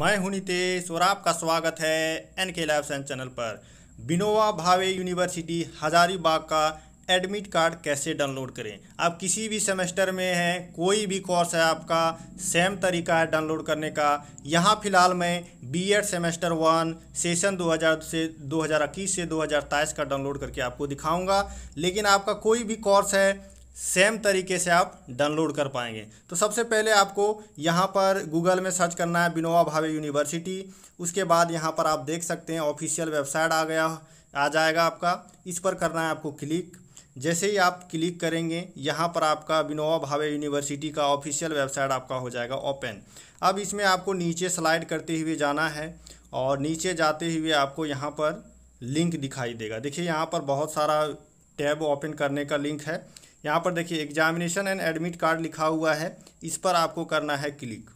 मैं हूं नितेश और आपका स्वागत है एन के लाइफ साइंस चैनल पर बिनोवा भावे यूनिवर्सिटी हजारीबाग का एडमिट कार्ड कैसे डाउनलोड करें आप किसी भी सेमेस्टर में हैं कोई भी कोर्स है आपका सेम तरीका है डाउनलोड करने का यहाँ फिलहाल मैं BEd e semester one session 2000 से 2021 से 2023 का डाउनलोड करके आपको दिखाऊंगा लेकिन आपका कोई भी कोर्स है सेम तरीके से आप डाउनलोड कर पाएंगे तो सबसे पहले आपको यहाँ पर गूगल में सर्च करना है बिनोवा भावे यूनिवर्सिटी उसके बाद यहाँ पर आप देख सकते हैं ऑफिशियल वेबसाइट आ गया आ जाएगा आपका इस पर करना है आपको क्लिक जैसे ही आप क्लिक करेंगे यहाँ पर आपका बिनोवा भावे यूनिवर्सिटी का ऑफिशियल वेबसाइट आपका हो जाएगा ओपन अब इसमें आपको नीचे स्लाइड करते हुए जाना है और नीचे जाते हुए आपको यहाँ पर लिंक दिखाई देगा देखिए यहाँ पर बहुत सारा टैब ओपन करने का लिंक है यहाँ पर देखिए एग्जामिनेशन एंड एडमिट कार्ड लिखा हुआ है इस पर आपको करना है क्लिक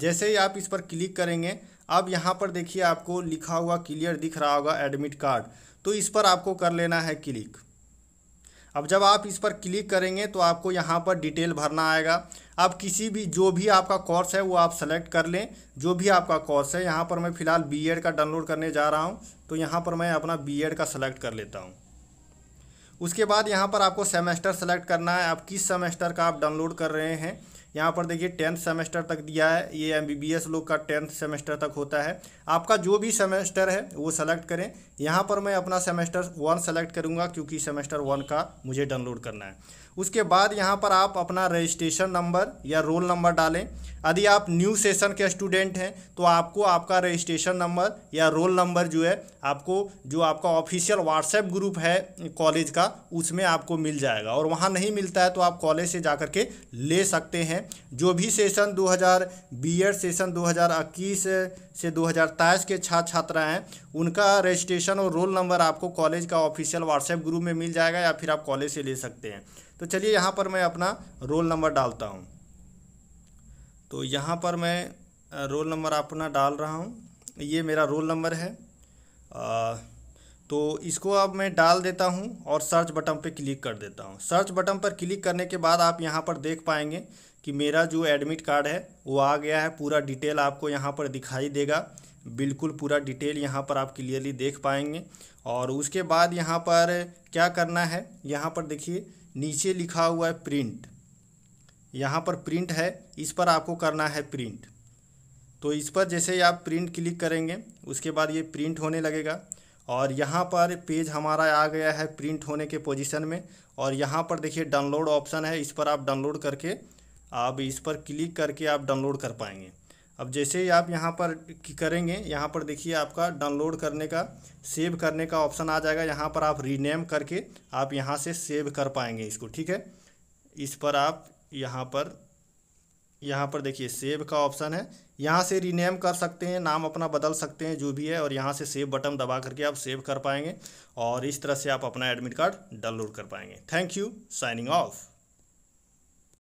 जैसे ही आप इस पर क्लिक करेंगे अब यहाँ पर देखिए आपको लिखा हुआ क्लियर दिख रहा होगा एडमिट कार्ड तो इस पर आपको कर लेना है क्लिक अब जब आप इस पर क्लिक करेंगे तो आपको यहाँ पर डिटेल भरना आएगा आप किसी भी जो भी आपका कोर्स है वो आप सेलेक्ट कर लें जो भी आपका कोर्स है यहाँ पर मैं फ़िलहाल बीएड का डाउनलोड करने जा रहा हूँ तो यहाँ पर मैं अपना बीएड का सेलेक्ट कर लेता हूँ उसके बाद यहाँ पर आपको सेमेस्टर सेलेक्ट करना है आप किस सेमेस्टर का आप डाउनलोड कर रहे हैं यहाँ पर देखिए टेंथ सेमेस्टर तक दिया है ये एमबीबीएस लोग का टेंथ सेमेस्टर तक होता है आपका जो भी सेमेस्टर है वो सेलेक्ट करें यहाँ पर मैं अपना सेमेस्टर वन सेलेक्ट करूँगा क्योंकि सेमेस्टर वन का मुझे डाउनलोड करना है उसके बाद यहाँ पर आप अपना रजिस्ट्रेशन नंबर या रोल नंबर डालें यदि आप न्यू सेशन के स्टूडेंट हैं तो आपको आपका रजिस्ट्रेशन नंबर या रोल नंबर जो है आपको जो आपका ऑफिशियल व्हाट्सएप ग्रुप है कॉलेज का उसमें आपको मिल जाएगा और वहाँ नहीं मिलता है तो आप कॉलेज से जा के ले सकते हैं हैं जो भी सेशन 2000 बीएड सेशन 2021 से 2023 के छात्र छात्रा हैं उनका रजिस्ट्रेशन और रोल नंबर आपको कॉलेज का ऑफिशियल व्हाट्सएप ग्रुप में मिल जाएगा या फिर आप कॉलेज से ले सकते हैं तो चलिए यहाँ पर मैं अपना रोल नंबर डालता हूँ तो यहाँ पर मैं रोल नंबर अपना डाल रहा हूँ ये मेरा रोल नंबर है आ, तो इसको अब मैं डाल देता हूँ और सर्च बटन पर क्लिक कर देता हूँ सर्च बटन पर क्लिक करने के बाद आप यहाँ पर देख पाएंगे कि मेरा जो एडमिट कार्ड है वो आ गया है पूरा डिटेल आपको यहाँ पर दिखाई देगा बिल्कुल पूरा डिटेल यहाँ पर आप क्लियरली देख पाएंगे और उसके बाद यहाँ पर क्या करना है यहाँ पर देखिए नीचे लिखा हुआ है प्रिंट यहाँ पर प्रिंट है इस पर आपको करना है प्रिंट तो इस पर जैसे ही आप प्रिंट क्लिक करेंगे उसके बाद ये प्रिंट होने लगेगा और यहाँ पर पेज हमारा आ गया है प्रिंट होने के पोजीशन में और यहाँ पर देखिए डाउनलोड ऑप्शन है इस पर आप डाउनलोड करके आप इस पर क्लिक करके आप डाउनलोड कर पाएंगे अब जैसे ही आप यहाँ पर करेंगे यहाँ पर देखिए आपका डाउनलोड करने का सेव करने का ऑप्शन आ जाएगा यहाँ पर आप रीनेम करके आप यहाँ से सेव कर पाएंगे इसको ठीक है इस पर आप यहाँ पर यहाँ पर देखिए सेव का ऑप्शन है यहाँ से रीनेम कर सकते हैं नाम अपना बदल सकते हैं जो भी है और यहाँ से सेव बटन दबा करके आप सेव कर पाएंगे और इस तरह से आप अपना एडमिट कार्ड डाउनलोड कर पाएंगे थैंक यू साइनिंग ऑफ